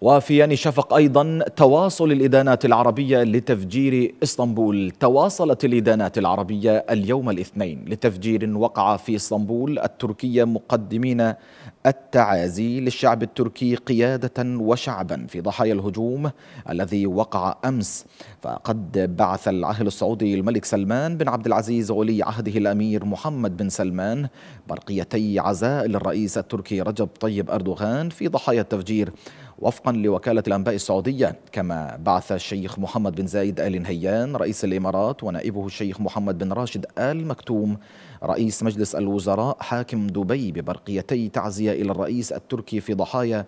وفي شفق أيضا تواصل الإدانات العربية لتفجير إسطنبول تواصلت الإدانات العربية اليوم الاثنين لتفجير وقع في إسطنبول التركية مقدمين التعازي للشعب التركي قيادة وشعبا في ضحايا الهجوم الذي وقع أمس فقد بعث العهل السعودي الملك سلمان بن عبد العزيز ولي عهده الأمير محمد بن سلمان برقيتي عزاء للرئيس التركي رجب طيب أردوغان في ضحايا التفجير وفقا لوكالة الأنباء السعودية كما بعث الشيخ محمد بن زايد آل نهيان رئيس الإمارات ونائبه الشيخ محمد بن راشد آل مكتوم رئيس مجلس الوزراء حاكم دبي ببرقيتي تعزية إلى الرئيس التركي في ضحايا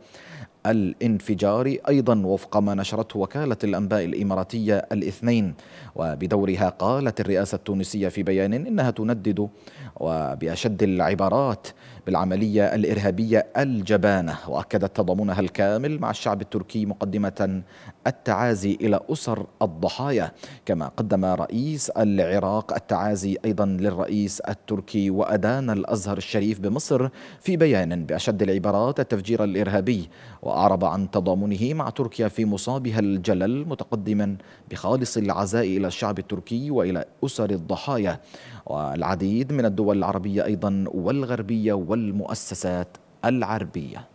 الانفجار أيضا وفق ما نشرته وكالة الأنباء الإماراتية الاثنين وبدورها قالت الرئاسة التونسية في بيان إنها تندد وبأشد العبارات بالعملية الإرهابية الجبانة وأكدت تضامنها الكامل مع الشعب التركي مقدمة التعازي إلى أسر الضحايا كما قدم رئيس العراق التعازي أيضا للرئيس التركي وأدان الأزهر الشريف بمصر في بيان بأشد العبارات التفجير الإرهابي و وأعرب عن تضامنه مع تركيا في مصابها الجلل متقدما بخالص العزاء إلى الشعب التركي وإلى أسر الضحايا والعديد من الدول العربية أيضا والغربية والمؤسسات العربية